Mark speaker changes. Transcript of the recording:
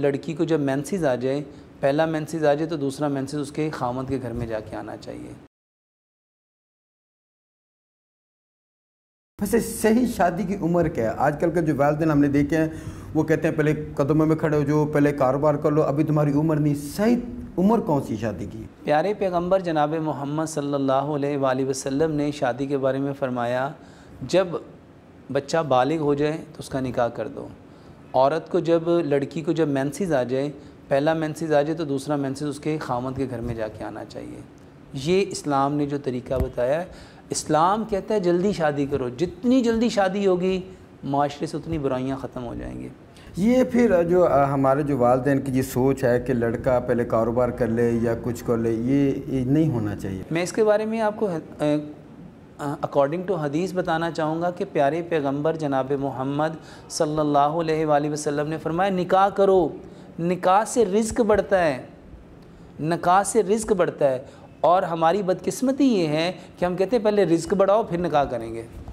Speaker 1: लड़की को जब मैंसिस आ जाए पहला मैंसिस आ जाए तो दूसरा मैंसिस उसके खामद के घर में जाके आना चाहिए वैसे सही
Speaker 2: शादी की उम्र क्या है आजकल के जो वालदेन हमने देखे हैं वो कहते हैं पहले कदमों में खड़े हो जो पहले कारोबार कर लो अभी तुम्हारी उम्र नहीं सही उम्र कौन सी शादी की
Speaker 1: प्यारे पैगंबर जनाब मोहम्मद सल्लल्लाहु अलैहि वसल्लम ने शादी के बारे में फ़रमाया जब बच्चा बालिग हो जाए तो उसका निकाह कर दो औरत को जब लड़की को जब मैंसिस आ जाए पहला मैंसिस आ जाए तो दूसरा मैंसिस उसके खामद के घर में जाके आना चाहिए ये इस्लाम ने जो तरीका बताया इस्लाम कहता है जल्दी शादी करो जितनी जल्दी शादी होगी माशरे से उतनी बुराइयाँ ख़त्म हो जाएंगी
Speaker 2: ये फिर जो हमारे जो वालदे की ये सोच है कि लड़का पहले कारोबार कर ले या कुछ कर ले ये नहीं होना चाहिए
Speaker 1: मैं इसके बारे में आपको अकॉर्डिंग टू हदीस बताना चाहूँगा कि प्यारे पैगम्बर जनाब मोहम्मद सल्ला अलैहि ने फरमाया निका करो निका से रिस्क बढ़ता है निका से रिस्क बढ़ता है और हमारी बदकस्मती ये है कि हम कहते हैं पहले रिस्क बढ़ाओ फिर निकाह करेंगे